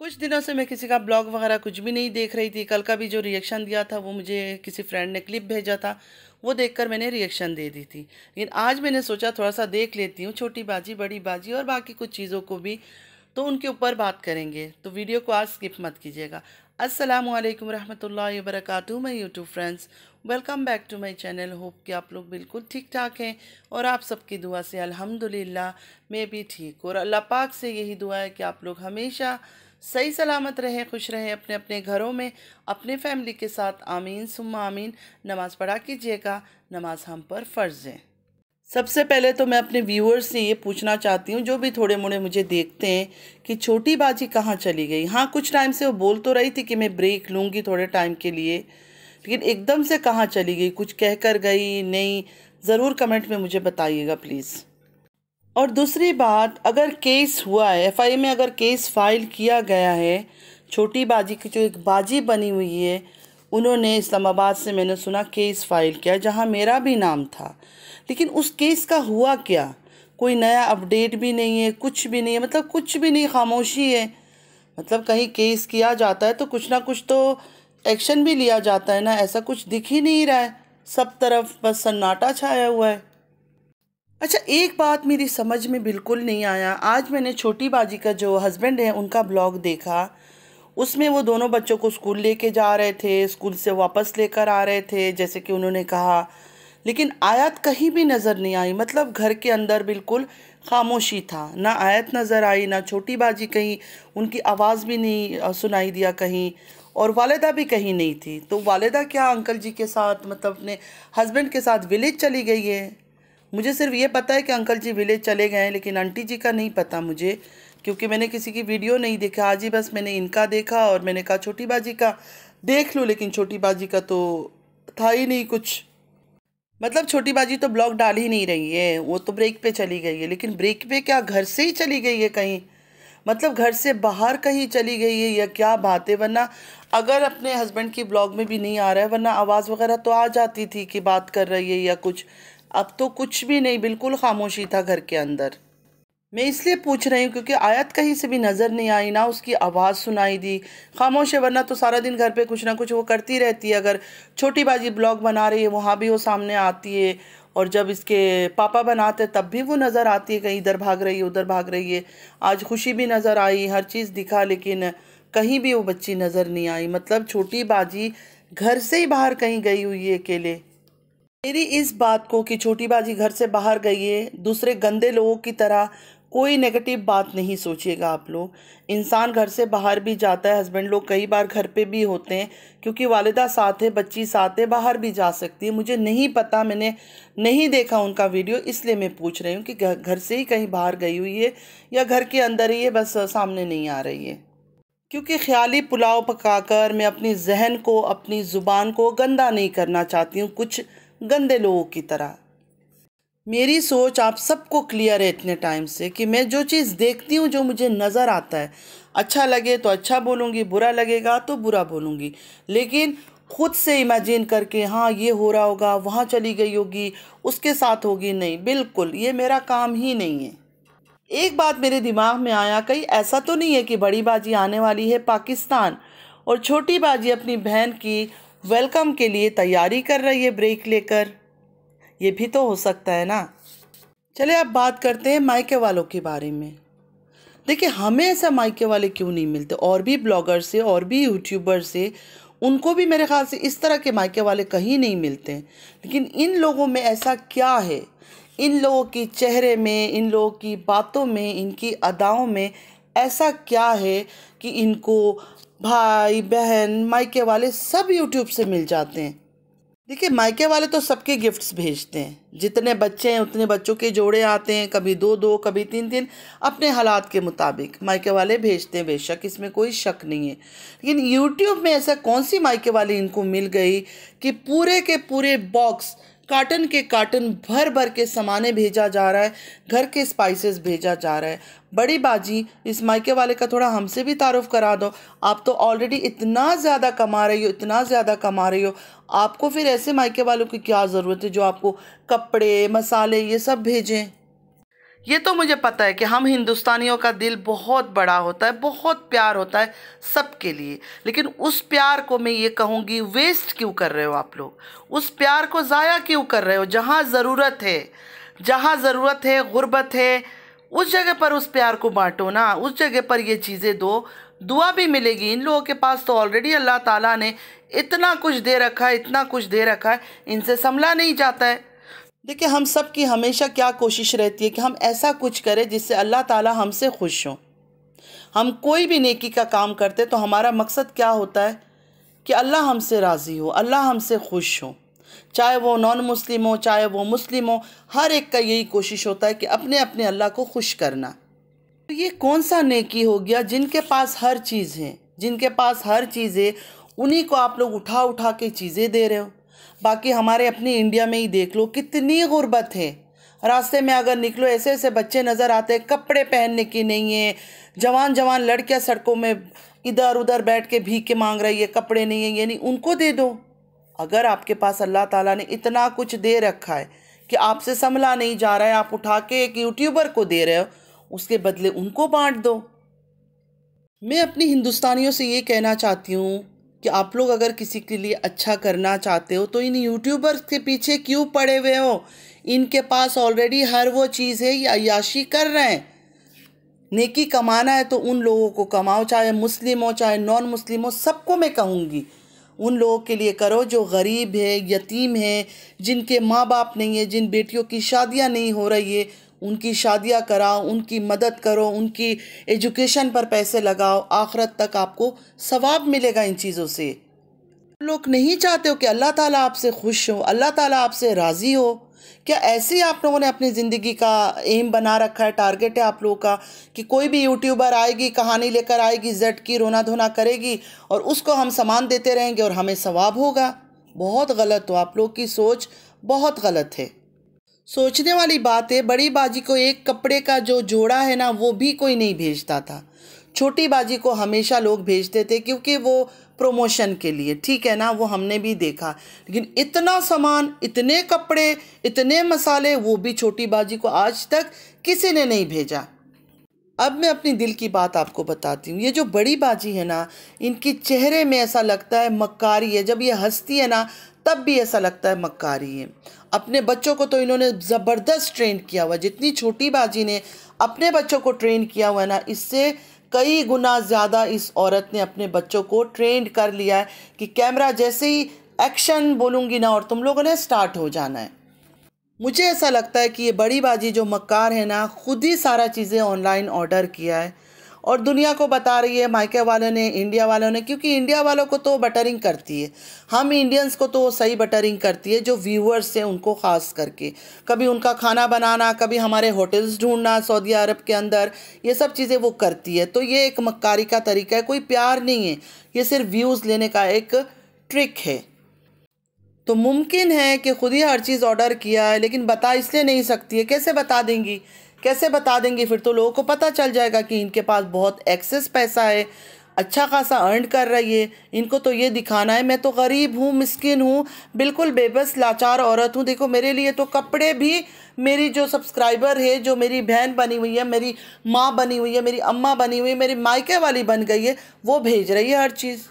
कुछ दिनों से मैं किसी का ब्लॉग वगैरह कुछ भी नहीं देख रही थी कल का भी जो रिएक्शन दिया था वो मुझे किसी फ्रेंड ने क्लिप भेजा था वो देखकर मैंने रिएक्शन दे दी थी लेकिन आज मैंने सोचा थोड़ा सा देख लेती हूँ छोटी बाजी बड़ी बाजी और बाकी कुछ चीज़ों को भी तो उनके ऊपर बात करेंगे तो वीडियो को आज स्किप मत कीजिएगा अस्सलाम वालेकुम रहमतुल्लाहि मई मैं YouTube friends welcome back to my channel hope कि आप लोग बिल्कुल ठीक ठाक हैं और आप सबकी दुआ से अल्हम्दुलिल्लाह मैं भी ठीक और अल्लाह पाक से यही दुआ है कि आप लोग हमेशा सही सलामत रहें खुश रहें अपने अपने घरों में अपने फैमिली के साथ आमीन सुम्मा आमीन नमाज़ पढ़ा कीजिएगा नमाज हम पर फ़र्ज़ है सबसे पहले तो मैं अपने व्यूअर्स से ये पूछना चाहती हूँ जो भी थोड़े मोड़े मुझे देखते हैं कि छोटी बाजी कहाँ चली गई हाँ कुछ टाइम से वो बोल तो रही थी कि मैं ब्रेक लूँगी थोड़े टाइम के लिए लेकिन एकदम से कहाँ चली गई कुछ कह कर गई नहीं ज़रूर कमेंट में मुझे बताइएगा प्लीज़ और दूसरी बात अगर केस हुआ है एफआईए में अगर केस फाइल किया गया है छोटी बाजी की जो एक बाजी बनी हुई है उन्होंने इस्लामाबाद से मैंने सुना केस फाइल किया जहां मेरा भी नाम था लेकिन उस केस का हुआ क्या कोई नया अपडेट भी नहीं है कुछ भी नहीं है मतलब कुछ भी नहीं खामोशी है मतलब कहीं केस किया जाता है तो कुछ ना कुछ तो एक्शन भी लिया जाता है ना ऐसा कुछ दिख ही नहीं रहा है सब तरफ बस सन्नाटा छाया हुआ है अच्छा एक बात मेरी समझ में बिल्कुल नहीं आया आज मैंने छोटी बाजी का जो हस्बैंड है उनका ब्लॉग देखा उसमें वो दोनों बच्चों को स्कूल लेके जा रहे थे स्कूल से वापस लेकर आ रहे थे जैसे कि उन्होंने कहा लेकिन आयत कहीं भी नज़र नहीं आई मतलब घर के अंदर बिल्कुल खामोशी था ना आयत नज़र आई ना छोटी बाजी कहीं उनकी आवाज़ भी नहीं सुनाई दिया कहीं और वालदा भी कहीं नहीं थी तो वालदा क्या अंकल जी के साथ मतलब अपने हस्बैंड के साथ विलेज चली गई है मुझे सिर्फ ये पता है कि अंकल जी विलेज चले गए हैं लेकिन आंटी जी का नहीं पता मुझे क्योंकि मैंने किसी की वीडियो नहीं देखा आज ही बस मैंने इनका देखा और मैंने कहा छोटी बाजी का देख लूँ लेकिन छोटी बाजी का तो था ही नहीं कुछ मतलब छोटी बाजी तो ब्लॉग डाल ही नहीं रही है वो तो ब्रेक पे चली गई है लेकिन ब्रेक पे क्या घर से ही चली गई है कहीं मतलब घर से बाहर कहीं चली गई है या क्या बात है वरना अगर अपने हस्बैंड की ब्लॉग में भी नहीं आ रहा है वरना आवाज़ वगैरह तो आ जाती थी कि बात कर रही है या कुछ अब तो कुछ भी नहीं बिल्कुल खामोशी था घर के अंदर मैं इसलिए पूछ रही हूँ क्योंकि आयत कहीं से भी नज़र नहीं आई ना उसकी आवाज़ सुनाई दी खामोश है वरना तो सारा दिन घर पे कुछ ना कुछ वो करती रहती है अगर छोटी बाजी ब्लॉग बना रही है वहाँ भी वो सामने आती है और जब इसके पापा बनाते तब भी वो नज़र आती है कहीं इधर भाग रही है उधर भाग रही है आज खुशी भी नज़र आई हर चीज़ दिखा लेकिन कहीं भी वो बच्ची नज़र नहीं आई मतलब छोटी बाजी घर से ही बाहर कहीं गई हुई है अकेले मेरी इस बात को कि छोटी बाजी घर से बाहर गई है दूसरे गंदे लोगों की तरह कोई नेगेटिव बात नहीं सोचिएगा आप लोग इंसान घर से बाहर भी जाता है हस्बैंड लोग कई बार घर पे भी होते हैं क्योंकि वालिदा साथ है बच्ची साथ है बाहर भी जा सकती है मुझे नहीं पता मैंने नहीं देखा उनका वीडियो इसलिए मैं पूछ रही हूँ कि घर से ही कहीं बाहर गई हुई है या घर के अंदर ही है बस सामने नहीं आ रही है क्योंकि ख्याली पुलाव पकाकर मैं अपनी जहन को अपनी ज़ुबान को गंदा नहीं करना चाहती हूँ कुछ गंदे लोगों की तरह मेरी सोच आप सबको क्लियर है इतने टाइम से कि मैं जो चीज़ देखती हूँ जो मुझे नज़र आता है अच्छा लगे तो अच्छा बोलूँगी बुरा लगेगा तो बुरा बोलूँगी लेकिन खुद से इमेजिन करके हाँ ये हो रहा होगा वहाँ चली गई होगी उसके साथ होगी नहीं बिल्कुल ये मेरा काम ही नहीं है एक बात मेरे दिमाग में आया कहीं ऐसा तो नहीं है कि बड़ी बाजी आने वाली है पाकिस्तान और छोटी बाजी अपनी बहन की वेलकम के लिए तैयारी कर रही है ब्रेक लेकर ये भी तो हो सकता है ना चले अब बात करते हैं मायके वालों के बारे में देखिए हमें ऐसा मायके वाले क्यों नहीं मिलते और भी ब्लॉगर से और भी यूट्यूबर से उनको भी मेरे ख्याल से इस तरह के मायके वाले कहीं नहीं मिलते लेकिन इन लोगों में ऐसा क्या है इन लोगों के चेहरे में इन लोगों की बातों में इनकी अदाओं में ऐसा क्या है कि इनको भाई बहन मायके वाले सब यूट्यूब से मिल जाते हैं देखिए मायके वाले तो सबके गिफ्ट्स भेजते हैं जितने बच्चे हैं उतने बच्चों के जोड़े आते हैं कभी दो दो कभी तीन तीन अपने हालात के मुताबिक मायके वाले भेजते हैं बेशक इसमें कोई शक नहीं है लेकिन यूट्यूब में ऐसा कौन सी मायके वाली इनको मिल गई कि पूरे के पूरे बॉक्स कार्टन के कार्टन भर भर के सामाने भेजा जा रहा है घर के स्पाइसेस भेजा जा रहा है बड़ी बाजी इस मायके वाले का थोड़ा हमसे भी तारुफ करा दो आप तो ऑलरेडी इतना ज़्यादा कमा रही हो इतना ज़्यादा कमा रही हो आपको फिर ऐसे मायके वालों की क्या ज़रूरत है जो आपको कपड़े मसाले ये सब भेजें ये तो मुझे पता है कि हम हिंदुस्तानियों का दिल बहुत बड़ा होता है बहुत प्यार होता है सबके लिए लेकिन उस प्यार को मैं ये कहूँगी वेस्ट क्यों कर रहे हो आप लोग उस प्यार को ज़ाया क्यों कर रहे हो जहाँ ज़रूरत है जहाँ ज़रूरत है गुर्बत है उस जगह पर उस प्यार को बांटो ना उस जगह पर ये चीज़ें दो दुआ भी मिलेगी इन लोगों के पास तो ऑलरेडी अल्लाह ताला ने इतना कुछ दे रखा है इतना कुछ दे रखा है इनसे संभला नहीं जाता है देखिए हम सब की हमेशा क्या कोशिश रहती है कि हम ऐसा कुछ करें जिससे अल्लाह ताला हमसे खुश हों हम कोई भी नेकी का काम करते तो हमारा मकसद क्या होता है कि अल्लाह हमसे राज़ी हो अल्लाह हमसे खुश हो चाहे वो नॉन मुस्लिम हो चाहे वो मुस्लिम हो हर एक का यही कोशिश होता है कि अपने अपने अल्लाह को खुश करना तो ये कौन सा नेकी हो गया जिनके पास हर चीज़ है जिनके पास हर चीज़ है उन्हीं को आप लोग उठा उठा के चीज़ें दे रहे हो बाकी हमारे अपनी इंडिया में ही देख लो कितनी गुर्बत है रास्ते में अगर निकलो ऐसे ऐसे बच्चे नज़र आते हैं कपड़े पहनने की नहीं है जवान जवान लड़कियां सड़कों में इधर उधर बैठ के भीख के मांग रही है कपड़े नहीं है ये नहीं उनको दे दो अगर आपके पास अल्लाह ताला ने इतना कुछ दे रखा है कि आपसे संभला नहीं जा रहा है आप उठा के एक यूट्यूबर को दे रहे हो उसके बदले उनको बांट दो मैं अपनी हिंदुस्तानियों से ये कहना चाहती हूँ कि आप लोग अगर किसी के लिए अच्छा करना चाहते हो तो इन यूट्यूबर्स के पीछे क्यों पड़े हुए हो इनके पास ऑलरेडी हर वो चीज़ है या याशी कर रहे हैं नेकी कमाना है तो उन लोगों को कमाओ चाहे मुस्लिम हो चाहे नॉन मुस्लिम हो सबको मैं कहूँगी उन लोगों के लिए करो जो गरीब है यतीम है जिनके माँ बाप नहीं है जिन बेटियों की शादियाँ नहीं हो रही है उनकी शादियाँ कराओ उनकी मदद करो उनकी एजुकेशन पर पैसे लगाओ आखरत तक आपको सवाब मिलेगा इन चीज़ों से लोग नहीं चाहते हो कि अल्लाह ताला आपसे खुश हो अल्लाह ताला आपसे राज़ी हो क्या ऐसे ही आप लोगों ने अपनी ज़िंदगी का एम बना रखा है टारगेट है आप लोगों का कि कोई भी यूट्यूबर आएगी कहानी लेकर आएगी जट की रोना धोना करेगी और उसको हम सामान देते रहेंगे और हमें सवाब होगा बहुत गलत हो आप लोग की सोच बहुत गलत है सोचने वाली बात है बड़ी बाजी को एक कपड़े का जो जोड़ा है ना वो भी कोई नहीं भेजता था छोटी बाजी को हमेशा लोग भेजते थे क्योंकि वो प्रमोशन के लिए ठीक है ना वो हमने भी देखा लेकिन इतना सामान इतने कपड़े इतने मसाले वो भी छोटी बाजी को आज तक किसी ने नहीं भेजा अब मैं अपनी दिल की बात आपको बताती हूँ ये जो बड़ी बाजी है ना इनके चेहरे में ऐसा लगता है मक्कारी है जब ये हंसती है ना तब भी ऐसा लगता है मक्कारी है अपने बच्चों को तो इन्होंने ज़बरदस्त ट्रेन किया हुआ जितनी छोटी बाजी ने अपने बच्चों को ट्रेन किया हुआ है ना इससे कई गुना ज़्यादा इस औरत ने अपने बच्चों को ट्रेंड कर लिया है कि कैमरा जैसे ही एक्शन बोलूँगी ना और तुम लोगों ने स्टार्ट हो जाना है मुझे ऐसा लगता है कि ये बड़ी बाजी जो मक्कार है ना खुद ही सारा चीज़ें ऑनलाइन ऑर्डर किया है और दुनिया को बता रही है मायके वालों ने इंडिया वालों ने क्योंकि इंडिया वालों को तो बटरिंग करती है हम इंडियंस को तो वो सही बटरिंग करती है जो व्यूअर्स हैं उनको ख़ास करके कभी उनका खाना बनाना कभी हमारे होटल्स ढूंढना सऊदी अरब के अंदर ये सब चीज़ें वो करती है तो ये एक मक्कारी का तरीका है कोई प्यार नहीं है ये सिर्फ व्यूज़ लेने का एक ट्रिक है तो मुमकिन है कि खुद ही हर चीज़ ऑर्डर किया है लेकिन बता इसलिए नहीं सकती है कैसे बता देंगी कैसे बता देंगी फिर तो लोगों को पता चल जाएगा कि इनके पास बहुत एक्सेस पैसा है अच्छा खासा अर्न कर रही है इनको तो ये दिखाना है मैं तो गरीब हूँ मिस्किन हूँ बिल्कुल बेबस लाचार औरत हूँ देखो मेरे लिए तो कपड़े भी मेरी जो सब्सक्राइबर है जो मेरी बहन बनी हुई है मेरी माँ बनी हुई है मेरी अम्मा बनी हुई है मेरी मायके वाली बन गई है वो भेज रही है हर चीज़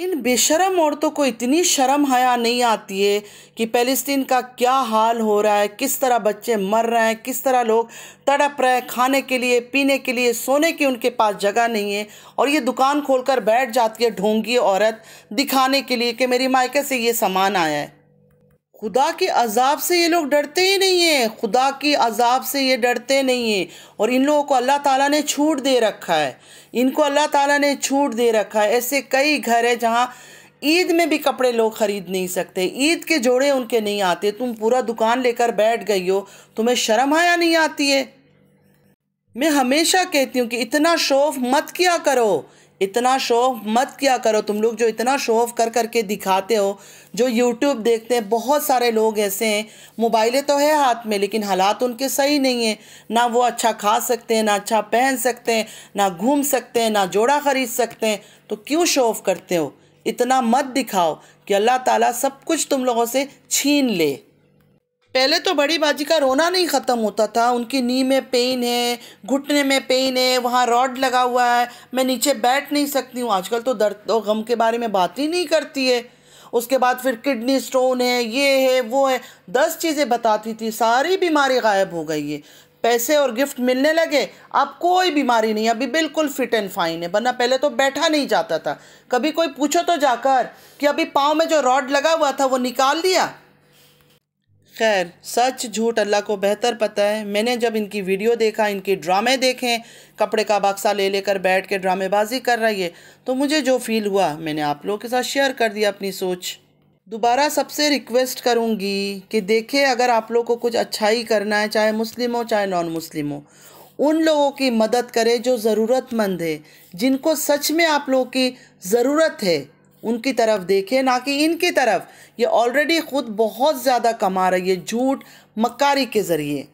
इन बेशरम औरतों को इतनी शर्म हया नहीं आती है कि फ़लस्तीन का क्या हाल हो रहा है किस तरह बच्चे मर रहे हैं किस तरह लोग तड़प रहे हैं खाने के लिए पीने के लिए सोने की उनके पास जगह नहीं है और ये दुकान खोलकर बैठ जाती है ढोंगी औरत दिखाने के लिए कि मेरी मायके से ये सामान आया है खुदा के अजाब से ये लोग डरते ही नहीं हैं खुदा के अजाब से ये डरते नहीं हैं और इन लोगों को अल्लाह ताला ने छूट दे रखा है इनको अल्लाह ताला ने छूट दे रखा है ऐसे कई घर है जहाँ ईद में भी कपड़े लोग ख़रीद नहीं सकते ईद के जोड़े उनके नहीं आते तुम पूरा दुकान लेकर बैठ गई हो तुम्हें शर्म आया नहीं आती है मैं हमेशा कहती हूँ कि इतना शौफ मत किया करो इतना शो ऑफ मत किया करो तुम लोग जो इतना शो ऑफ कर करके दिखाते हो जो यूट्यूब देखते हैं बहुत सारे लोग ऐसे हैं मोबाइलें तो है हाथ में लेकिन हालात उनके सही नहीं है ना वो अच्छा खा सकते हैं ना अच्छा पहन सकते हैं ना घूम सकते हैं ना जोड़ा ख़रीद सकते हैं तो क्यों शो ऑफ करते हो इतना मत दिखाओ कि अल्लाह ताला सब कुछ तुम लोगों से छीन ले पहले तो बड़ी बाजी का रोना नहीं ख़त्म होता था उनकी नी में पेन है घुटने में पेन है वहाँ रॉड लगा हुआ है मैं नीचे बैठ नहीं सकती हूँ आजकल तो दर्द और गम के बारे में बात ही नहीं करती है उसके बाद फिर किडनी स्टोन है ये है वो है दस चीज़ें बताती थी सारी बीमारी गायब हो गई है पैसे और गिफ्ट मिलने लगे अब कोई बीमारी नहीं अभी बिल्कुल फिट एंड फाइन है वरना पहले तो बैठा नहीं जाता था कभी कोई पूछो तो जाकर कि अभी पाँव में जो रॉड लगा हुआ था वो निकाल दिया खैर सच झूठ अल्लाह को बेहतर पता है मैंने जब इनकी वीडियो देखा इनके ड्रामे देखे कपड़े का बक्सा ले लेकर बैठ के ड्रामेबाजी कर रही है तो मुझे जो फील हुआ मैंने आप लोगों के साथ शेयर कर दिया अपनी सोच दोबारा सबसे रिक्वेस्ट करूँगी कि देखे अगर आप लोगों को कुछ अच्छाई करना है चाहे मुस्लिम हो चाहे नॉन मुस्लिम हो उन लोगों की मदद करें जो ज़रूरतमंद है जिनको सच में आप लोगों की ज़रूरत है उनकी तरफ देखें ना कि इनकी तरफ ये ऑलरेडी ख़ुद बहुत ज़्यादा कमा रही है झूठ मकारी के ज़रिए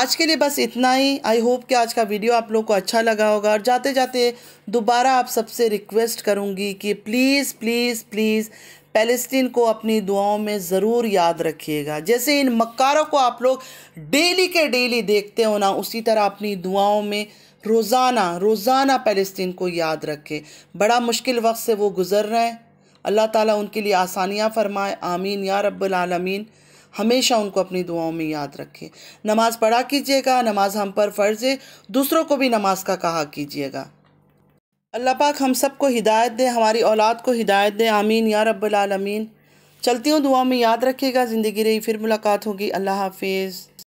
आज के लिए बस इतना ही आई होप कि आज का वीडियो आप लोग को अच्छा लगा होगा और जाते जाते दोबारा आप सबसे रिक्वेस्ट करूँगी कि प्लीज़ प्लीज़ प्लीज़ पैलेस्टीन को अपनी दुआओं में ज़रूर याद रखिएगा जैसे इन मक्कारों को आप लोग डेली के डेली देखते हो ना उसी तरह अपनी दुआओं में रोज़ाना रोज़ाना फ़लस्तीन को याद रखें बड़ा मुश्किल वक्त से वो गुज़र रहे हैं अल्लाह ताला उनके लिए आसानियाँ फरमाए आमीन या रब्बुल आलमीन हमेशा उनको अपनी दुआओं में याद रखें नमाज़ पढ़ा कीजिएगा नमाज़ हम पर फ़र्ज़ है दूसरों को भी नमाज का कहा कीजिएगा अल्लाह पाक हम सब को हिदायत दे हमारी औलाद को हिदायत दे आमीन या रब्बुल आलमीन चलती हूँ दुआओं में याद रखिएगा ज़िंदगी रही फिर मुलाकात होगी अल्लाह हाफिज़